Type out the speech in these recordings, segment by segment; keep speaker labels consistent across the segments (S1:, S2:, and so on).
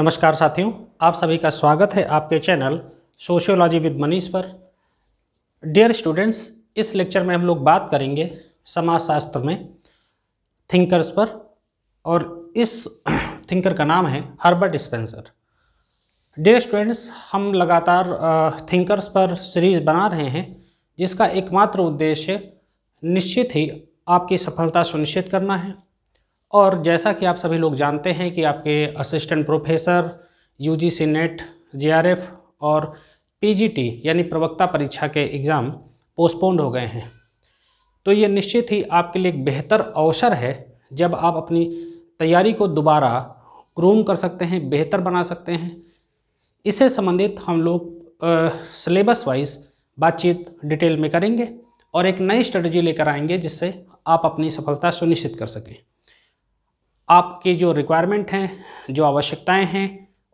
S1: नमस्कार साथियों आप सभी का स्वागत है आपके चैनल सोशियोलॉजी विद मनीष पर डियर स्टूडेंट्स इस लेक्चर में हम लोग बात करेंगे समाजशास्त्र में थिंकर्स पर और इस थिंकर का नाम है हर्बर्ट स्पेंसर डियर स्टूडेंट्स हम लगातार थिंकर्स पर सीरीज बना रहे हैं जिसका एकमात्र उद्देश्य निश्चित ही आपकी सफलता सुनिश्चित करना है और जैसा कि आप सभी लोग जानते हैं कि आपके assistant professor U G C net J R F और पी जी टी यानी प्रवक्ता परीक्षा के एग्ज़ाम पोस्टपोन्ड हो गए हैं तो ये निश्चित ही आपके लिए एक बेहतर अवसर है जब आप अपनी तैयारी को दोबारा ग्रूम कर सकते हैं बेहतर बना सकते हैं इससे संबंधित हम लोग सिलेबस वाइज बातचीत डिटेल में करेंगे और एक नई स्ट्रेटजी लेकर आएंगे जिससे आप अपनी सफलता सुनिश्चित कर सकें आपके जो रिक्वायरमेंट हैं जो आवश्यकताएं हैं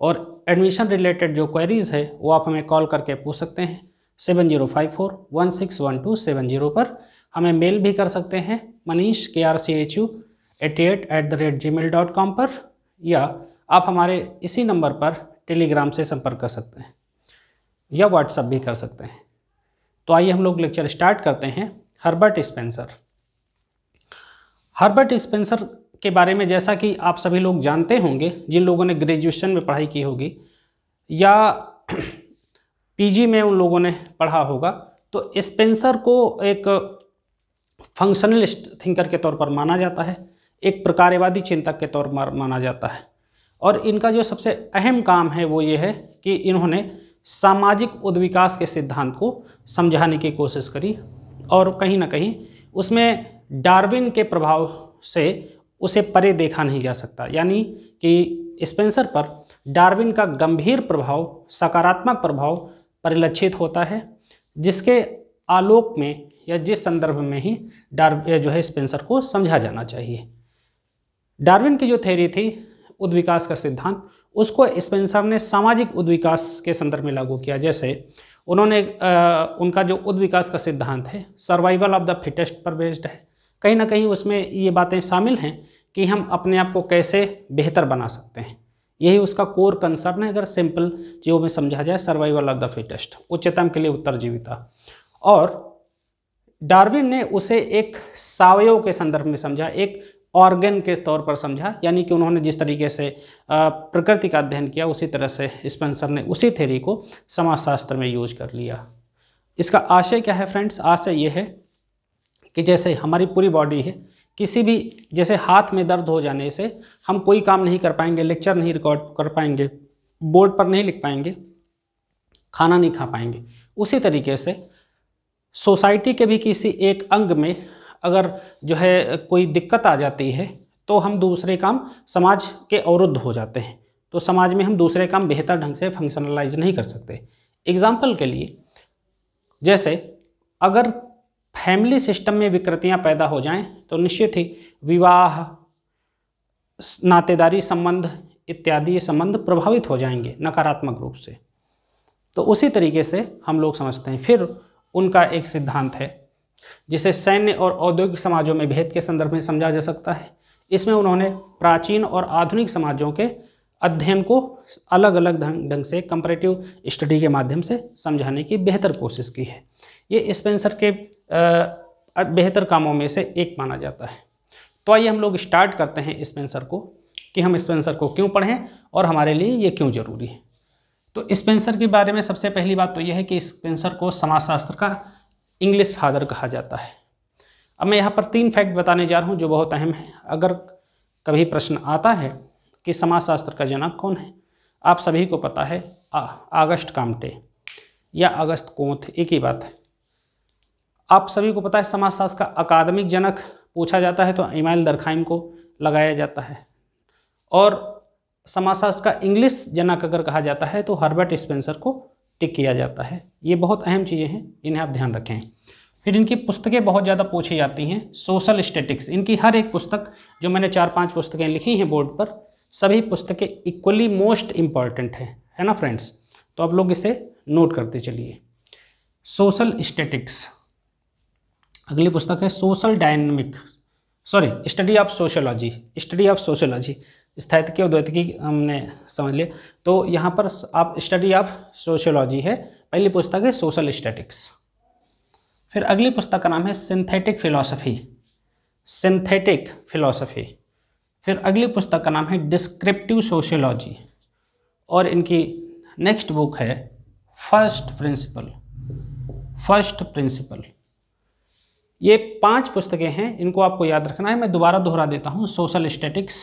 S1: और एडमिशन रिलेटेड जो क्वेरीज़ है वो आप हमें कॉल करके पूछ सकते हैं seven zero five four one six one two seven zero पर हमें मेल भी कर सकते हैं Manish K R C H U at at at the rate gmail dot com पर या आप हमारे इसी नंबर पर टेलीग्राम से संपर्क कर सकते हैं या व्हाट्सअप भी कर सकते हैं तो आइए हम लोग लेक्चर स्टार्ट करते हैं हर्बर्ट स्पेंसर हर्बर्ट स्पेंसर के बारे में जैसा कि आप सभी लोग जानते होंगे जिन लोगों ने ग्रेजुएशन में पढ़ाई की होगी या पीजी में उन लोगों ने पढ़ा होगा तो स्पेंसर को एक फंक्शनलिस्ट थिंकर के तौर पर माना जाता है एक प्रकार्यवादी चिंतक के तौर पर माना जाता है और इनका जो सबसे अहम काम है वो ये है कि इन्होंने सामाजिक उद्विकास के सिद्धांत को समझाने की कोशिश करी और कहीं ना कहीं उसमें डार्विन के प्रभाव से उसे परे देखा नहीं जा सकता यानी कि स्पेंसर पर डार्विन का गंभीर प्रभाव सकारात्मक प्रभाव परिलक्षित होता है जिसके आलोक में या जिस संदर्भ में ही डार्विन जो है स्पेंसर को समझा जाना चाहिए डार्विन की जो थेरी थी उद्विकास का सिद्धांत उसको स्पेंसर ने सामाजिक उद्विकास के संदर्भ में लागू किया जैसे उन्होंने आ, उनका जो उद्विकास का सिद्धांत है सर्वाइवल ऑफ द फिटेस्ट पर बेस्ड है कहीं ना कहीं उसमें ये बातें शामिल हैं कि हम अपने आप को कैसे बेहतर बना सकते हैं यही उसका कोर कंसर्न है अगर सिंपल चीज़ों में समझा जाए सर्वाइवल ऑफ द फिटेस्ट उच्चतम के लिए उत्तरजीविता और डार्विन ने उसे एक सावयव के संदर्भ में समझा एक ऑर्गन के तौर पर समझा यानी कि उन्होंने जिस तरीके से प्रकृति का अध्ययन किया उसी तरह से स्पेंसर ने उसी थेरी को समाजशास्त्र में यूज कर लिया इसका आशय क्या है फ्रेंड्स आशय ये है कि जैसे हमारी पूरी बॉडी है किसी भी जैसे हाथ में दर्द हो जाने से हम कोई काम नहीं कर पाएंगे लेक्चर नहीं रिकॉर्ड कर पाएंगे बोर्ड पर नहीं लिख पाएंगे खाना नहीं खा पाएंगे उसी तरीके से सोसाइटी के भी किसी एक अंग में अगर जो है कोई दिक्कत आ जाती है तो हम दूसरे काम समाज के अवरुद्ध हो जाते हैं तो समाज में हम दूसरे काम बेहतर ढंग से फंक्शनलाइज नहीं कर सकते एग्जाम्पल के लिए जैसे अगर फैमिली सिस्टम में विकृतियां पैदा हो जाएं तो निश्चित ही विवाह नातेदारी संबंध इत्यादि ये संबंध प्रभावित हो जाएंगे नकारात्मक रूप से तो उसी तरीके से हम लोग समझते हैं फिर उनका एक सिद्धांत है जिसे सैन्य और औद्योगिक समाजों में भेद के संदर्भ में समझा जा सकता है इसमें उन्होंने प्राचीन और आधुनिक समाजों के अध्ययन को अलग अलग ढंग से कंपरेटिव स्टडी के माध्यम से समझाने की बेहतर कोशिश की है ये स्पेंसर के बेहतर कामों में से एक माना जाता है तो आइए हम लोग स्टार्ट करते हैं स्पेंसर को कि हम स्पेंसर को क्यों पढ़ें और हमारे लिए ये क्यों ज़रूरी है तो स्पेंसर के बारे में सबसे पहली बात तो यह है कि स्पेंसर को समाजशास्त्र का इंग्लिश फादर कहा जाता है अब मैं यहाँ पर तीन फैक्ट बताने जा रहा हूँ जो बहुत अहम है अगर कभी प्रश्न आता है कि समाजशास्त्र का जनक कौन है आप सभी को पता है आ, आगस्ट कामटे या अगस्त कोंथ एक ही बात है आप सभी को पता है समाजशास्त्र का अकादमिक जनक पूछा जाता है तो इमाइल दरखाइम को लगाया जाता है और समाजशास्त्र का इंग्लिश जनक अगर कहा जाता है तो हर्बर्ट स्पेंसर को टिक किया जाता है ये बहुत अहम चीज़ें हैं इन्हें आप ध्यान रखें फिर इनकी पुस्तकें बहुत ज़्यादा पूछी जाती हैं सोशल स्टेटिक्स इनकी हर एक पुस्तक जो मैंने चार पांच पुस्तकें लिखी हैं बोर्ड पर सभी पुस्तकें इक्वली मोस्ट इम्पॉर्टेंट हैं है ना फ्रेंड्स तो आप लोग इसे नोट करते चलिए सोशल स्टेटिक्स अगली पुस्तक है social dynamic sorry study of sociology study of sociology स्थायित्व की और की हमने समझ लिया तो यहाँ पर आप स्टडी ऑफ सोशोलॉजी है पहली पुस्तक है सोशल स्टैटिक्स फिर अगली पुस्तक का नाम है सिंथेटिक फिलॉसफी सिंथेटिक फिलॉसफी फिर अगली पुस्तक का नाम है डिस्क्रिप्टिव सोशियोलॉजी और इनकी नेक्स्ट बुक है फर्स्ट प्रिंसिपल फर्स्ट प्रिंसिपल ये पांच पुस्तकें हैं इनको आपको याद रखना है मैं दोबारा दोहरा देता हूँ social statics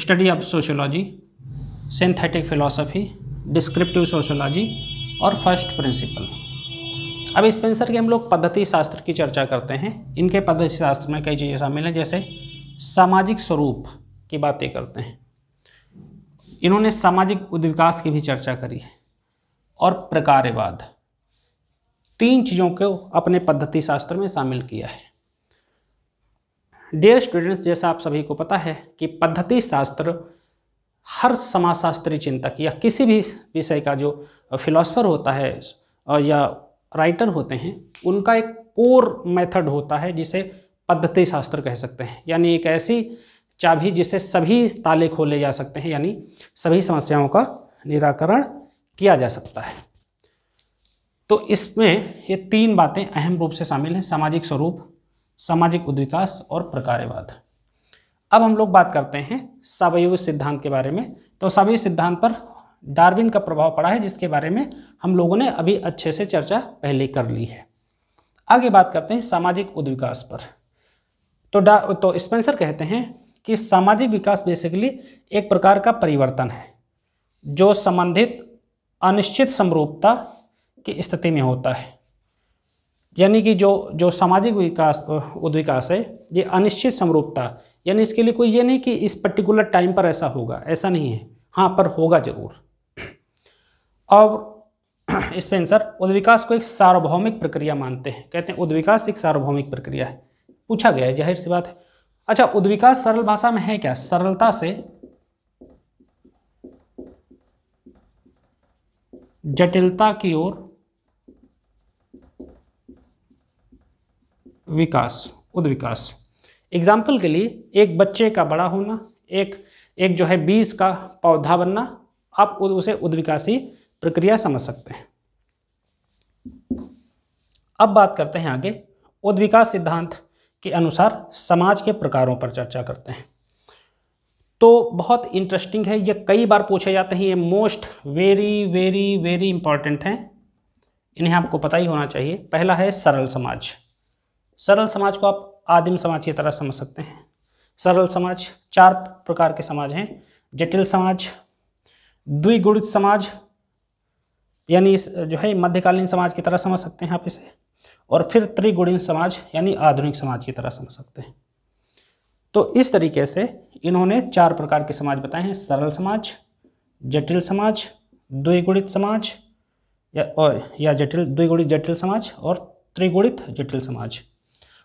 S1: study of sociology synthetic philosophy descriptive sociology और फर्स्ट प्रिंसिपल अब स्पेंसर के हम लोग पद्धति शास्त्र की चर्चा करते हैं इनके पद्धति शास्त्र में कई चीज़ें शामिल हैं जैसे सामाजिक स्वरूप की बातें करते हैं इन्होंने सामाजिक उद्विकास की भी चर्चा करी है और प्रकारवाद तीन चीज़ों को अपने पद्धति शास्त्र में शामिल किया है डियर स्टूडेंट्स जैसा आप सभी को पता है कि पद्धति शास्त्र हर समाजशास्त्री चिंतक या किसी भी विषय का जो फिलोसफर होता है या राइटर होते हैं उनका एक कोर मेथड होता है जिसे पद्धति शास्त्र कह सकते हैं यानी एक ऐसी चाबी जिसे सभी ताले खोले जा सकते हैं यानी सभी समस्याओं का निराकरण किया जा सकता है तो इसमें ये तीन बातें अहम रूप से शामिल हैं सामाजिक स्वरूप सामाजिक उद्विकास और प्रकारवाद अब हम लोग बात करते हैं सवयव सिद्धांत के बारे में तो सवयव सिद्धांत पर डार्विन का प्रभाव पड़ा है जिसके बारे में हम लोगों ने अभी अच्छे से चर्चा पहले कर ली है आगे बात करते हैं सामाजिक उद्विकास पर तो डा तो स्पेंसर कहते हैं कि सामाजिक विकास बेसिकली एक प्रकार का परिवर्तन है जो संबंधित अनिश्चित समरूपता की स्थिति में होता है यानी कि जो जो सामाजिक विकास उद्विकास है ये अनिश्चित समरूपता यानी इसके लिए कोई ये नहीं कि इस पर्टिकुलर टाइम पर ऐसा होगा ऐसा नहीं है हाँ पर होगा जरूर और स्पेंसर उद्विकास को एक सार्वभौमिक प्रक्रिया मानते हैं कहते हैं उद्विकास एक सार्वभौमिक प्रक्रिया है पूछा गया है जाहिर सी बात है अच्छा उद्विकास सरल भाषा में है क्या सरलता से जटिलता की ओर विकास उद्विकास एग्जाम्पल के लिए एक बच्चे का बड़ा होना एक एक जो है बीज का पौधा बनना आप उसे उद्विकासी प्रक्रिया समझ सकते हैं अब बात करते हैं आगे उद्विकास सिद्धांत के अनुसार समाज के प्रकारों पर चर्चा करते हैं तो बहुत इंटरेस्टिंग है ये कई बार पूछे जाते हैं ये most very very very important हैं इन्हें आपको पता ही होना चाहिए पहला है सरल समाज सरल समाज को आप आदिम समाज की तरह समझ सकते हैं सरल समाज चार प्रकार के समाज हैं जटिल समाज द्विगुणित समाज यानी जो है मध्यकालीन समाज की तरह समझ सकते हैं आप इसे और फिर त्रिगुणित समाज यानी आधुनिक समाज की तरह समझ सकते हैं तो इस तरीके से इन्होंने चार प्रकार के समाज बताए हैं सरल समाज जटिल समाज द्विगुणित समाज या या जटिल द्विगुणित जटिल समाज और त्रिगुणित जटिल समाज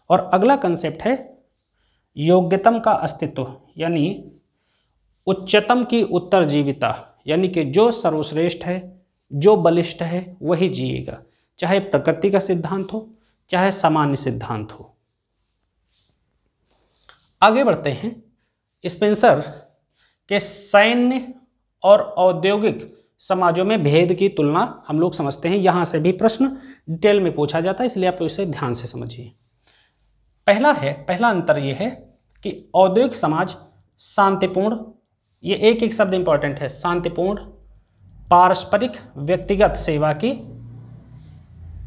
S1: और अगला कंसेप्ट है योग्यतम का अस्तित्व यानी उच्चतम की उत्तरजीविता यानी कि जो सर्वश्रेष्ठ है जो बलिष्ठ है वही जिएगा चाहे प्रकृति का सिद्धांत हो चाहे सामान्य सिद्धांत हो आगे बढ़ते हैं स्पेंसर के सैन्य और औद्योगिक समाजों में भेद की तुलना हम लोग समझते हैं यहां से भी प्रश्न डिटेल में पूछा जाता है इसलिए आप इसे ध्यान से समझिए पहला है पहला अंतर यह है कि औद्योगिक समाज शांतिपूर्ण ये एक एक शब्द इंपॉर्टेंट है शांतिपूर्ण पारस्परिक व्यक्तिगत सेवा की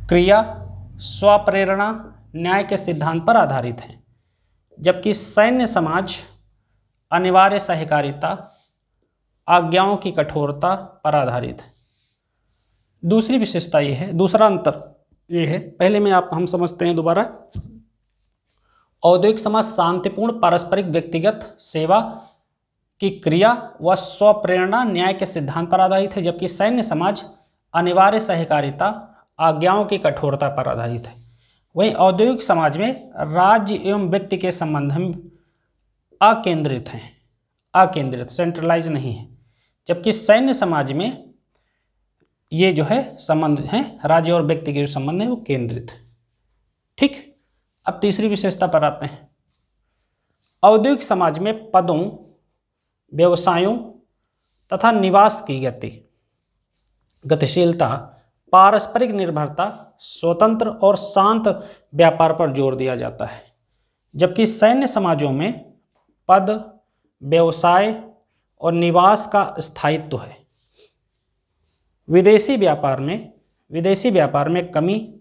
S1: क्रिया स्वप्रेरणा न्याय के सिद्धांत पर आधारित हैं जबकि सैन्य समाज अनिवार्य सहकारिता आज्ञाओं की कठोरता पर आधारित है दूसरी विशेषता ये है दूसरा अंतर ये है पहले में आप हम समझते हैं दोबारा औद्योगिक समाज शांतिपूर्ण पारस्परिक व्यक्तिगत सेवा की क्रिया व स्वप्रेरणा न्याय के सिद्धांत पर आधारित है जबकि सैन्य समाज अनिवार्य सहकारिता आज्ञाओं की कठोरता पर आधारित है वहीं औद्योगिक समाज में राज्य एवं व्यक्ति के संबंध में अकेंद्रित हैं अकेंद्रित सेंट्रलाइज नहीं है जबकि सैन्य समाज में ये जो है संबंध हैं राज्य और व्यक्ति के जो संबंध हैं वो केंद्रित है ठीक अब तीसरी विशेषता पर आते हैं औद्योगिक समाज में पदों व्यवसायों तथा निवास की गति गतिशीलता पारस्परिक निर्भरता स्वतंत्र और शांत व्यापार पर जोर दिया जाता है जबकि सैन्य समाजों में पद व्यवसाय और निवास का स्थायित्व है विदेशी व्यापार में विदेशी व्यापार में कमी